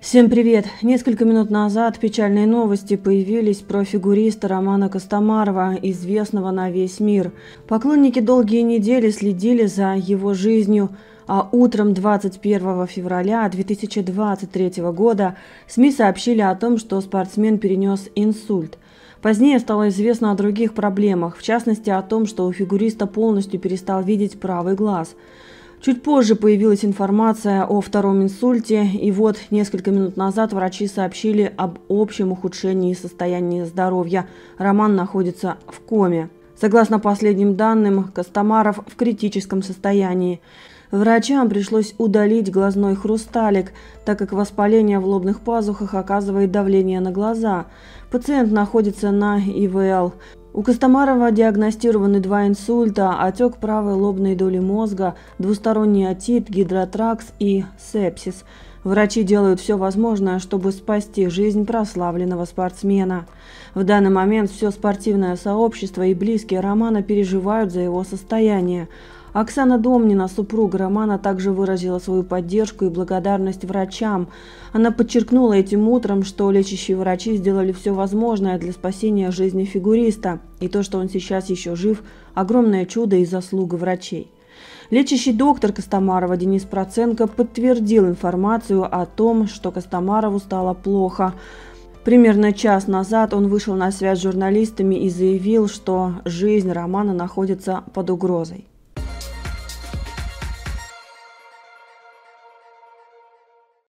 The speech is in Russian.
Всем привет! Несколько минут назад печальные новости появились про фигуриста Романа Костомарова, известного на весь мир. Поклонники долгие недели следили за его жизнью, а утром 21 февраля 2023 года СМИ сообщили о том, что спортсмен перенес инсульт. Позднее стало известно о других проблемах, в частности о том, что у фигуриста полностью перестал видеть правый глаз. Чуть позже появилась информация о втором инсульте, и вот несколько минут назад врачи сообщили об общем ухудшении состояния здоровья. Роман находится в коме. Согласно последним данным, Костомаров в критическом состоянии. Врачам пришлось удалить глазной хрусталик, так как воспаление в лобных пазухах оказывает давление на глаза. Пациент находится на ИВЛ. У Костомарова диагностированы два инсульта, отек правой лобной доли мозга, двусторонний отит, гидротракс и сепсис. Врачи делают все возможное, чтобы спасти жизнь прославленного спортсмена. В данный момент все спортивное сообщество и близкие Романа переживают за его состояние. Оксана Домнина, супруга Романа, также выразила свою поддержку и благодарность врачам. Она подчеркнула этим утром, что лечащие врачи сделали все возможное для спасения жизни фигуриста, и то, что он сейчас еще жив – огромное чудо и заслуга врачей. Лечащий доктор Костомарова Денис Проценко подтвердил информацию о том, что Костомарову стало плохо. Примерно час назад он вышел на связь с журналистами и заявил, что жизнь Романа находится под угрозой.